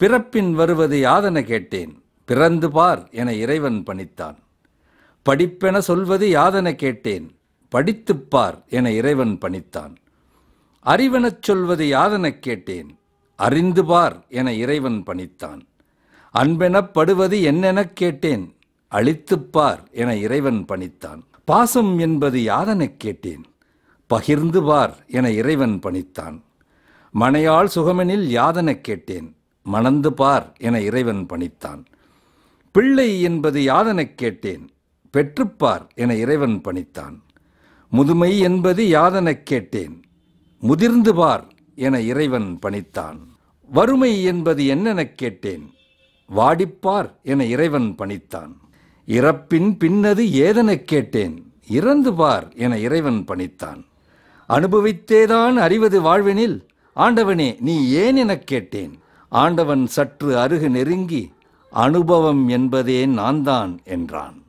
பிறப்பின் வருவது யாதென கேட்டேன் பிறந்து பார் என இறைவன் பணித்தான் படிப்பென சொல்வது யாதென கேட்டேன் படித்துப் பார் என இறைவன் பணித்தான் அறிவெனச் சொல்வது யாதெனக் கேட்டேன் அறிந்து பார் என இறைவன் பணித்தான் அன்பெனப்படுவது என்னென என்னெனக் கேட்டேன் அழித்துப் பார் என இறைவன் பணித்தான் பாசம் என்பது யாதெனக் கேட்டேன் பகிர்ந்து பார் என இறைவன் பணித்தான் மனையால் சுகமெனில் யாதெனக் கேட்டேன் மணந்து பார் என இறைவன் பணித்தான் பிள்ளை என்பது யாதெனக் கேட்டேன் பெற்றுப்பார் என இறைவன் பணித்தான் முதுமை என்பது யாதெனக் கேட்டேன் முதிர்ந்து பார் என இறைவன் பணித்தான் வறுமை என்பது என்னெனக் கேட்டேன் வாடிப்பார் என இறைவன் பணித்தான் இறப்பின் பின்னது ஏதெனக் கேட்டேன் இறந்து பார் என இறைவன் பணித்தான் அனுபவித்தேதான் அறிவது வாழ்வெனில் ஆண்டவனே நீ ஏன் எனக் கேட்டேன் ஆண்டவன் சற்று அருகு நெருங்கி அனுபவம் என்பதே நான்தான் என்றான்